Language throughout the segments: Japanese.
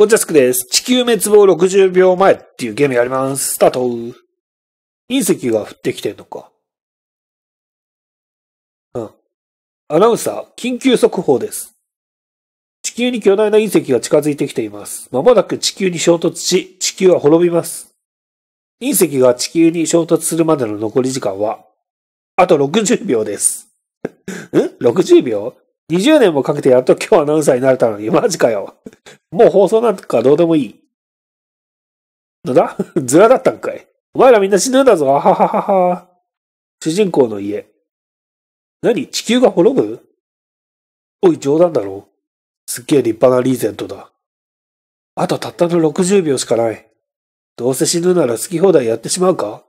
こんちゃすくです。地球滅亡60秒前っていうゲームやります。スタート。隕石が降ってきてんのか。うん。アナウンサー、緊急速報です。地球に巨大な隕石が近づいてきています。まもなく地球に衝突し、地球は滅びます。隕石が地球に衝突するまでの残り時間は、あと60秒です。ん ?60 秒20年もかけてやっと今日アナウンサーになれたのに、マジかよ。もう放送なんかどうでもいい。のだ ズラだったんかい。お前らみんな死ぬんだぞ、はははは。主人公の家。何地球が滅ぶおい、冗談だろ。すっげえ立派なリーゼントだ。あとたったの60秒しかない。どうせ死ぬなら好き放題やってしまうか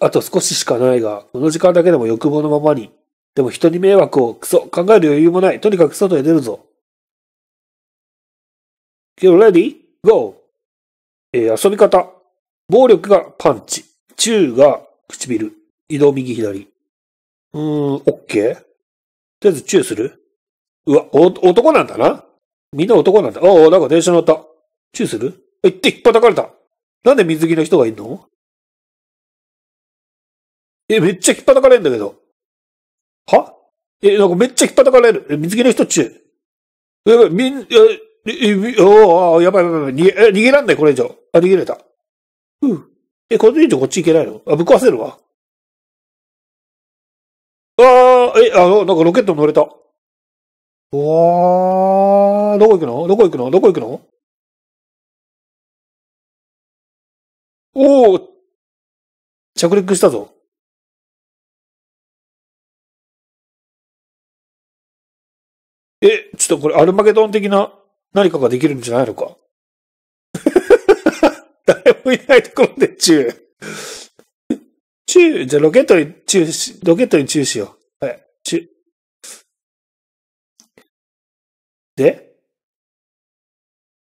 あと少ししかないが、この時間だけでも欲望のままに。でも人に迷惑を、クソ、考える余裕もない。とにかく外へ出るぞ。Get ready? Go! えー、遊び方。暴力がパンチ。中が唇。移動右左。うーん、オッケーとりあえずチューするうわ、お、男なんだな。みんな男なんだ。おお、なんか電車乗った。チューするえ、って、引っ叩かれた。なんで水着の人がいんのえ、めっちゃ引ったかれんだけど。はえ、なんかめっちゃ引っ叩かれる。水着の人っちゅう。やばい、みん、え、おやばいやばいやばい。逃げ、逃げらんない、これ以上。あ、逃げれた。うん。え、これ以上こっち行けないのあ、ぶっ壊せるわ。ああ、え、あの、なんかロケット乗れた。わー、どこ行くのどこ行くのどこ行くのおお着陸したぞ。とこれアルマゲドン的な何かができるんじゃないのか。誰もいないところでチュー。チュー、じゃあロケットにチューし、ロケットにチューしよう。はい、チュー。で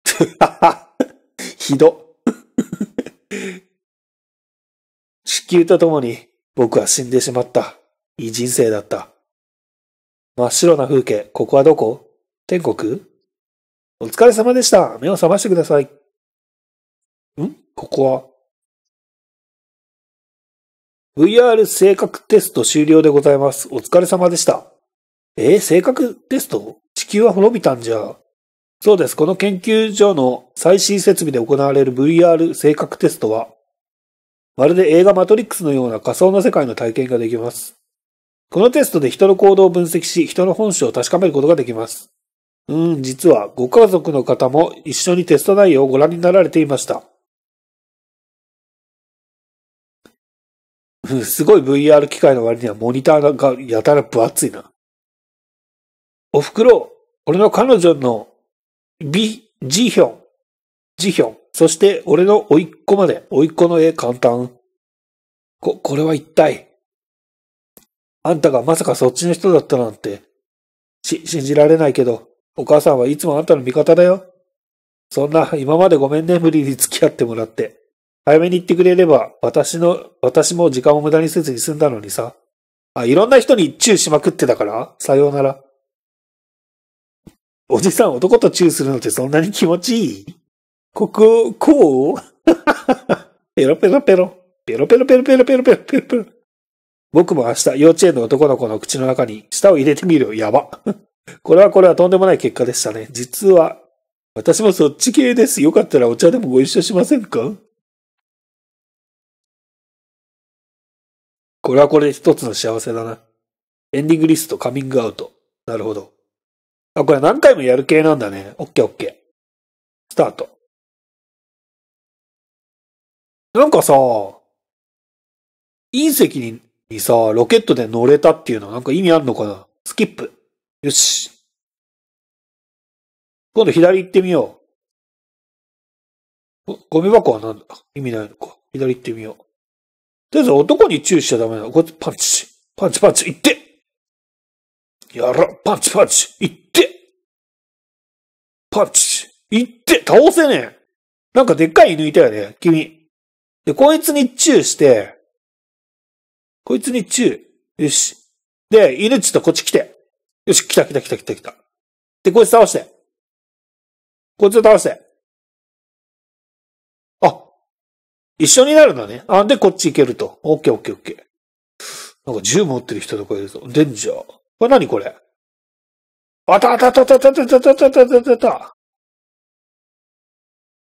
ひど。地球と共に僕は死んでしまった。いい人生だった。真っ白な風景、ここはどこ天国お疲れ様でした。目を覚ましてください。んここは ?VR 性格テスト終了でございます。お疲れ様でした。えー、性格テスト地球は滅びたんじゃ。そうです。この研究所の最新設備で行われる VR 性格テストは、まるで映画マトリックスのような仮想の世界の体験ができます。このテストで人の行動を分析し、人の本性を確かめることができます。うん、実はご家族の方も一緒にテスト内容をご覧になられていました。すごい VR 機械の割にはモニターがやたら分厚いな。おふくろ、俺の彼女の、ビ、ジヒョン、ジヒョン、そして俺の甥っ子まで、甥っ子の絵簡単。こ、これは一体。あんたがまさかそっちの人だったなんて、し、信じられないけど、お母さんはいつもあんたの味方だよ。そんな、今までごめんね、無理に付き合ってもらって。早めに言ってくれれば、私の、私も時間を無駄にせずに済んだのにさ。あ、いろんな人にチューしまくってたから、さようなら。おじさん男とチューするのってそんなに気持ちいいここ、こう ペロペロペロ。ペロペロペロペロペロペロペロペロ。僕も明日幼稚園の男の子の口の中に舌を入れてみるよ。やば。これはこれはとんでもない結果でしたね。実は、私もそっち系です。よかったらお茶でもご一緒しませんかこれはこれ一つの幸せだな。エンディングリスト、カミングアウト。なるほど。あ、これ何回もやる系なんだね。オッケーオッケー。スタート。なんかさ、隕石にさ、ロケットで乗れたっていうのはなんか意味あんのかなスキップ。よし。今度左行ってみよう。ゴミ箱は何だ意味ないのか。左行ってみよう。とりあえず男に注意しちゃダメだ。こいつパンチ。パンチパンチ。行ってやら、パンチパンチ。行ってパンチ。行って倒せねえなんかでっかい犬いたよね。君。で、こいつにチューして、こいつにチュー。よし。で、犬ちょっとこっち来て。よし、来た来た来た来た来た。で、こいつ倒して。こいつを倒して。あ、一緒になるんだね。あ、で、こっち行けると。オッケーオッケーオッケー。なんか銃持ってる人とかいるぞ。デンジャー。これ何これあたたたたたたたたたたたたた。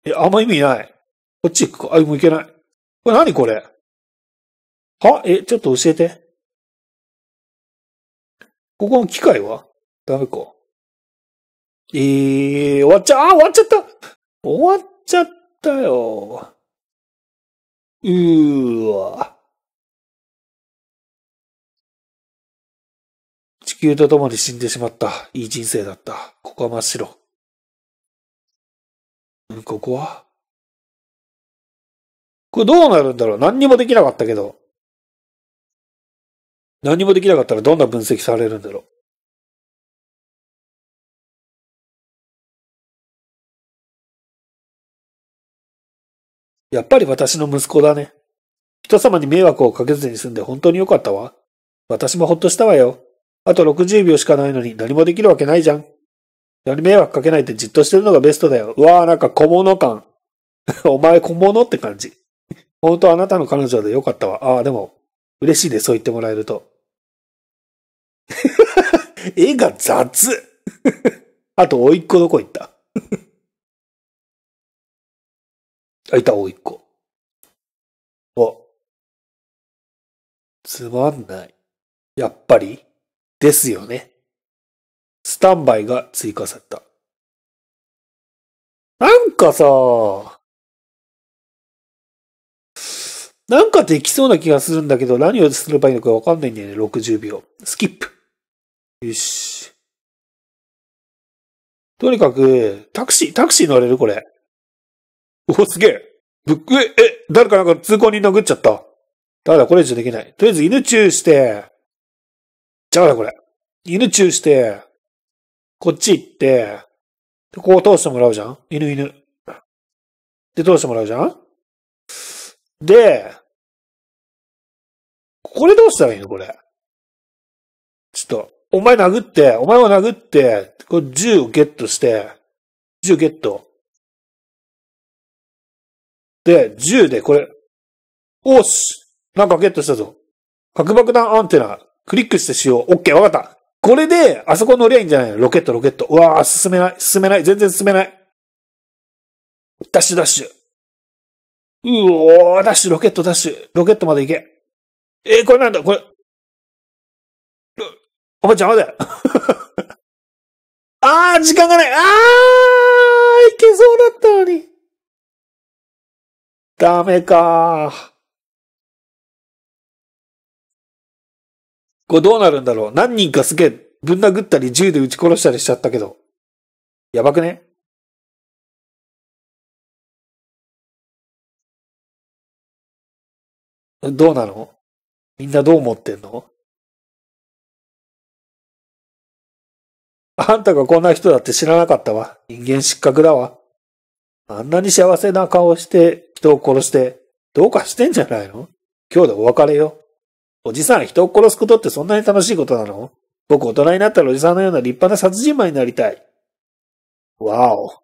いあんま意味ない。こっち行くか。あ、もう行けない。これ何これはえ、ちょっと教えて。ここの機械はダメか。えー、終わっちゃ、あ、終わっちゃった終わっちゃったよ。うーわ。地球と共に死んでしまった。いい人生だった。ここは真っ白。ここはこれどうなるんだろう何にもできなかったけど。何もできなかったらどんな分析されるんだろう。やっぱり私の息子だね。人様に迷惑をかけずに済んで本当によかったわ。私もほっとしたわよ。あと60秒しかないのに何もできるわけないじゃん。何迷惑かけないってじっとしてるのがベストだよ。うわぁ、なんか小物感。お前小物って感じ。本当あなたの彼女でよかったわ。ああ、でも、嬉しいでそう言ってもらえると。絵が雑 あと、甥いっ子どこ行った あ、いた、甥いっ子。あ。つまんない。やっぱりですよね。スタンバイが追加された。なんかさ、なんかできそうな気がするんだけど、何をすればいいのかわかんないんだよね、60秒。スキップ。よし。とにかく、タクシー、タクシー乗れるこれ。お、すげえ。ぶっ、え、え、誰かなんか通行人殴っちゃった。だだ、これ以上できない。とりあえず犬チューして、じゃうだ、これ。犬チューして、こっち行って、で、ここ通してもらうじゃん犬犬。で、通してもらうじゃんで、これどうしたらいいのこれ。ちょっと、お前殴って、お前を殴って、これ銃をゲットして、銃ゲット。で、銃でこれ、おしなんかゲットしたぞ。核爆弾アンテナ、クリックして使用。オッケー、わかった。これで、あそこ乗りゃいいんじゃないのロケット、ロケット。うわぁ、進めない、進めない、全然進めない。ダッシュ、ダッシュ。うおー、ダッシュ、ロケット、ダッシュ。ロケットまで行け。えー、これなんだこれ、おばちゃんまで ああ、時間がないああ、いけそうだったのに。ダメかこれどうなるんだろう何人かすげえぶん殴ったり銃で撃ち殺したりしちゃったけど。やばくねどうなのみんなどう思ってんのあんたがこんな人だって知らなかったわ。人間失格だわ。あんなに幸せな顔して人を殺して、どうかしてんじゃないの今日でお別れよ。おじさん、人を殺すことってそんなに楽しいことなの僕大人になったらおじさんのような立派な殺人魔になりたい。わお。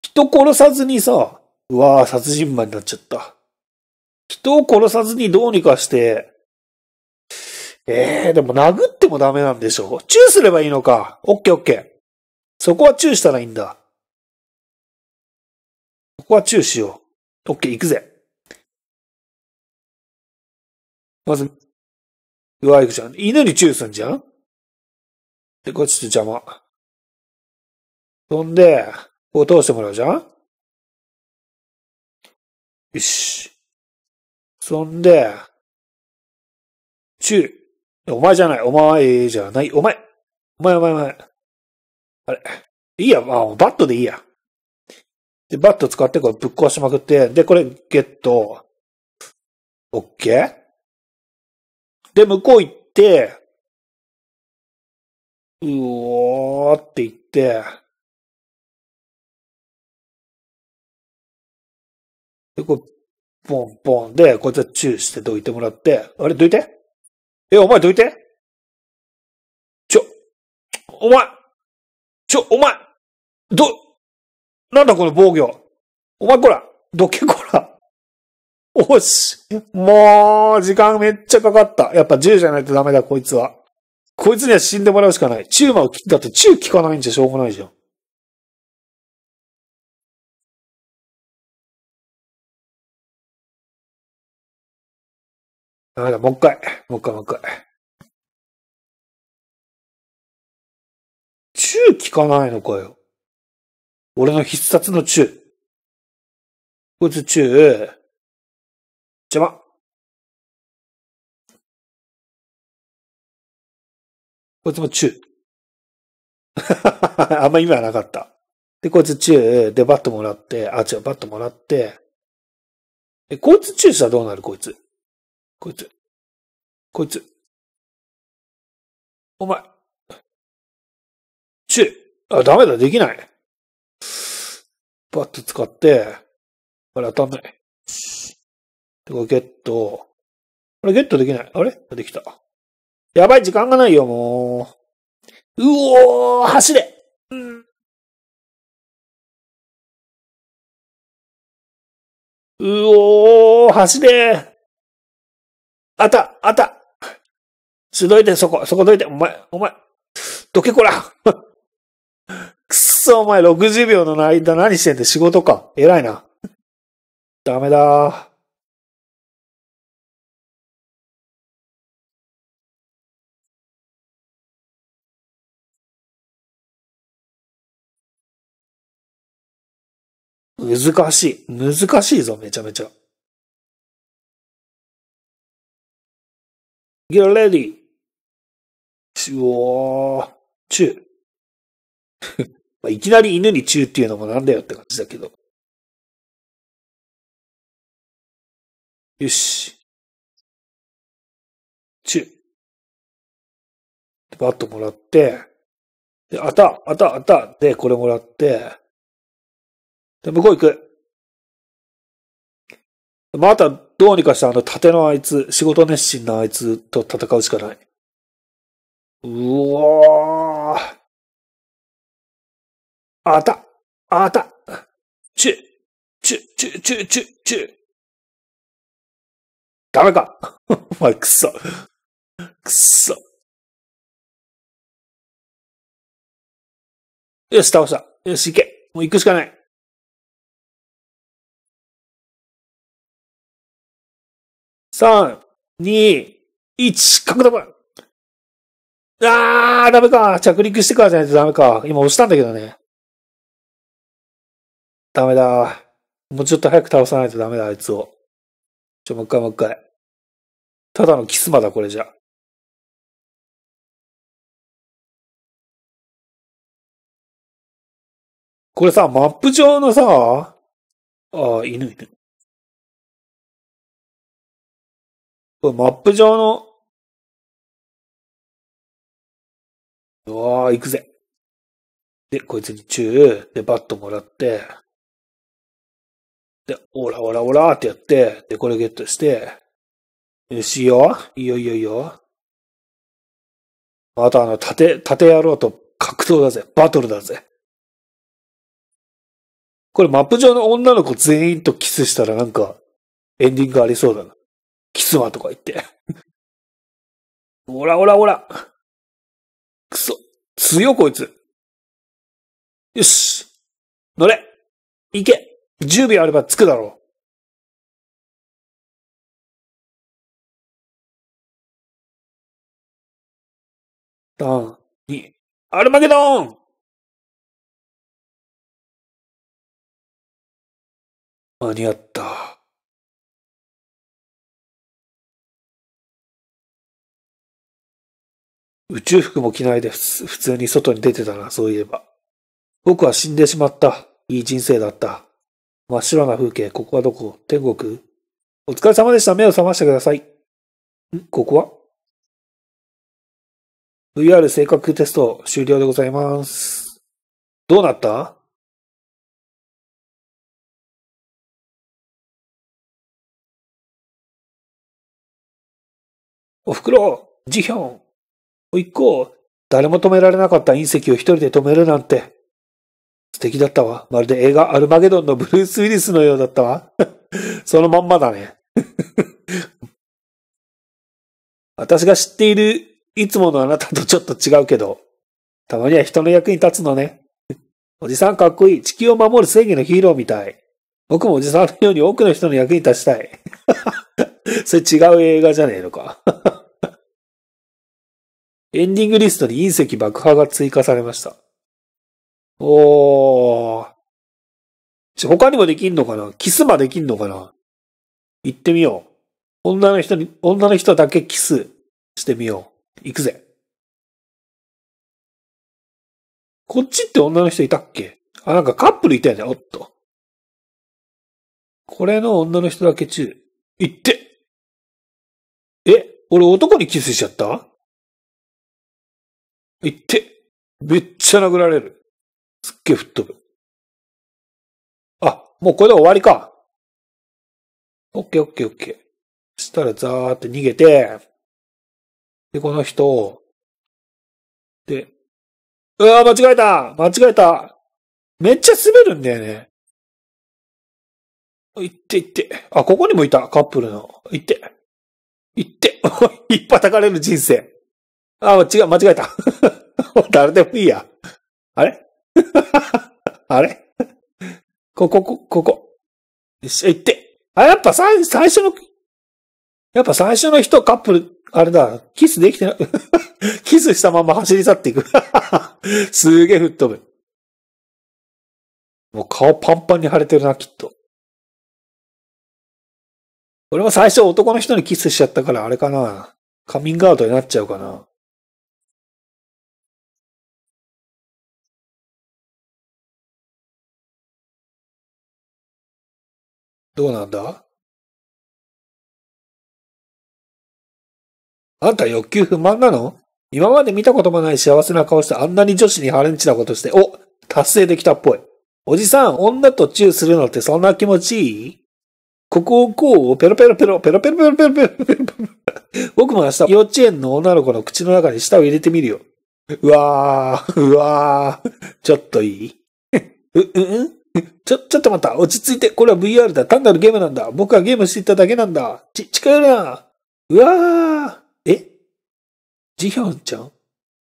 人殺さずにさ、うわぁ、殺人魔になっちゃった。人を殺さずにどうにかして、ええー、でも殴ってもダメなんでしょチューすればいいのか。オッケーオッケー。そこはチューしたらいいんだ。ここはチューしよう。オッケー、行くぜ。まず、うわ、行くじゃん。犬にチューすんじゃんで、こっちょっと邪魔。そんで、こう通してもらうじゃんよし。そんで、チュー。お前じゃない、お前じゃない、お前。お前お前お前。あれ。いいや、まあ、バットでいいや。で、バット使ってこれぶっ壊しまくって、で、これゲット。オッケーで、向こう行って、うおーって言って、で、こう、ポンポンで、こいつはチューしてどいてもらって、あれ、どいてえ、お前どいてちょ、お前ちょ、お前ど、なんだこの防御お前こらどけこらおし、もう、時間めっちゃかかった。やっぱ銃じゃないとダメだ、こいつは。こいつには死んでもらうしかない。チューマを切ったってチュー効かないんじゃしょうがないじゃん。ダメだ、もう一回。もう一回、もう一回。中聞かないのかよ。俺の必殺の中。こいつ中、邪魔。こいつも中。あんま意味はなかった。で、こいつ中、で、バットもらって、あ、違う、バットもらって、え、こいつ中したらどうなるこいつ。こいつ、こいつ、お前、ち、あ、ダメだ、できない。バット使って、あれ当たんない。こか、ゲット。あれ、ゲットできない。あれできた。やばい、時間がないよ、もう。うおー、走れううおー、走れあった、あった。しどいて、そこ、そこどいて、お前、お前、どけこら。くっそ、お前、60秒の間何してんで仕事か。偉いな。ダメだ難しい。難しいぞ、めちゃめちゃ。Get ready. うおー、チュー。いきなり犬にチューっていうのもなんだよって感じだけど。よし。チュー。バットもらって、で、あた、あた、あた、で、これもらって、で、向こう行く。また、どうにかしてあの盾のあいつ、仕事熱心なあいつと戦うしかない。うわー。あた、あた、ちゅ、ちゅ、ちゅ、ちゅ、ちゅ、ちゅ。ダメか。お前、くそ。くそ。よし、倒した。よし、行け。もう行くしかない。三、二、一、角度分あー、ダメか。着陸してからじゃないとダメか。今押したんだけどね。ダメだ。もうちょっと早く倒さないとダメだ、あいつを。ちょ、もう一回もう一回。ただのキスマだ、これじゃ。これさ、マップ上のさ、ああ、犬犬。マップ上の、うわー、行くぜ。で、こいつにチュー、で、バットもらって、で、オラオラオラってやって、で、これゲットして、よしよ、いいよいいよいいよ。またあの、盾、盾野郎と格闘だぜ、バトルだぜ。これマップ上の女の子全員とキスしたらなんか、エンディングありそうだな。キスはとか言って。おらおらおら。くそ。強こいつ。よし。乗れ。行け。10秒あれば着くだろう。3、2、アルマゲドン間に合った。宇宙服も着ないで普通に外に出てたな、そういえば。僕は死んでしまった。いい人生だった。真っ白な風景、ここはどこ天国お疲れ様でした。目を覚ましてください。んここは ?VR 性格テスト終了でございます。どうなったおふくろ、ジヒョン。一個、誰も止められなかった隕石を一人で止めるなんて。素敵だったわ。まるで映画アルマゲドンのブルース・ウィリスのようだったわ。そのまんまだね。私が知っているいつものあなたとちょっと違うけど、たまには人の役に立つのね。おじさんかっこいい。地球を守る正義のヒーローみたい。僕もおじさんのように多くの人の役に立ちたい。それ違う映画じゃねえのかエンディングリストに隕石爆破が追加されました。おー。ちょ、他にもできんのかなキスまできんのかな行ってみよう。女の人に、女の人だけキスしてみよう。行くぜ。こっちって女の人いたっけあ、なんかカップルいたよね。おっと。これの女の人だけ中。行って。え、俺男にキスしちゃった行って、めっちゃ殴られる。すっげえ吹っ飛ぶ。あ、もうこれで終わりか。オッケーオッケーオッケー。そしたらザーって逃げて、で、この人を、で、うわ間違えた間違えためっちゃ滑るんだよね。行って行って。あ、ここにもいた、カップルの。行って。行って。い っ叩たかれる人生。あ、違う、間違えた。誰でもいいや。あれ あれここ、ここ、こよし、行って。あ、やっぱ最、最初の、やっぱ最初の人、カップル、あれだ、キスできてない。キスしたまま走り去っていく。すげえ吹っ飛ぶ。もう顔パンパンに腫れてるな、きっと。俺も最初男の人にキスしちゃったから、あれかな。カミングアウトになっちゃうかな。どうなんだあんた欲求不満なの今まで見たこともない幸せな顔してあんなに女子にハレンチなことして、お達成できたっぽい。おじさん、女とチューするのってそんな気持ちいいここをこう、ペロペロペロ、ペロペロペロペロペロペロペロ。僕も明日、幼稚園の女の子の口の中に舌を入れてみるよ。うわー、うわー、ちょっといい う、うんちょ、ちょっと待った。落ち着いて。これは VR だ。単なるゲームなんだ。僕はゲームしていただけなんだ。ち、近寄るな。うわー。えジヒョンちゃん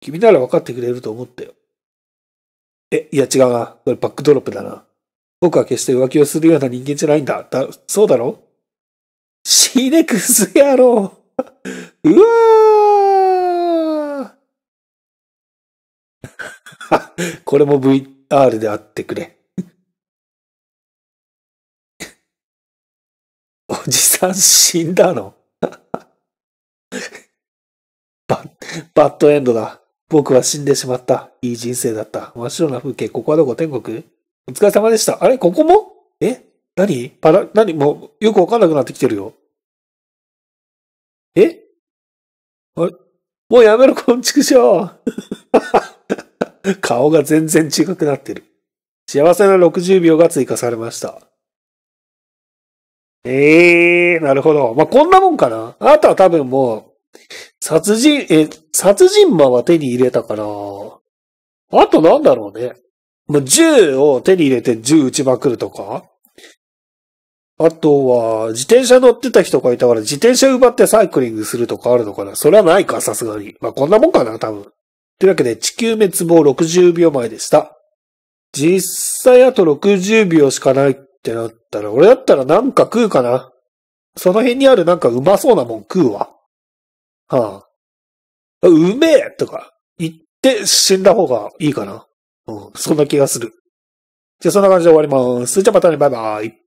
君なら分かってくれると思ったよ。え、いや違うな。これバックドロップだな。僕は決して浮気をするような人間じゃないんだ。だ、そうだろシネクス野郎。うわー。これも VR であってくれ。じさん死んだの バッ、バッドエンドだ。僕は死んでしまった。いい人生だった。真っ白な風景、ここはどこ天国お疲れ様でした。あれここもえ何パラ、何もう、よくわかんなくなってきてるよ。えあれもうやめろ、こんちくしょう。顔が全然違くなってる。幸せな60秒が追加されました。ええー、なるほど。まあ、こんなもんかな。あとは多分もう、殺人、え、殺人魔は手に入れたから、あとなんだろうね。もう銃を手に入れて銃撃ちまくるとかあとは、自転車乗ってた人がいたから、自転車奪ってサイクリングするとかあるのかなそれはないか、さすがに。まあ、こんなもんかな、多分。というわけで、地球滅亡60秒前でした。実際あと60秒しかないってなったら、俺だったらなんか食うかな。その辺にあるなんかうまそうなもん食うわ。はあ、うめえとか言って死んだ方がいいかな。うん、そんな気がする。じゃあそんな感じで終わります。じゃあまたね、バイバイ。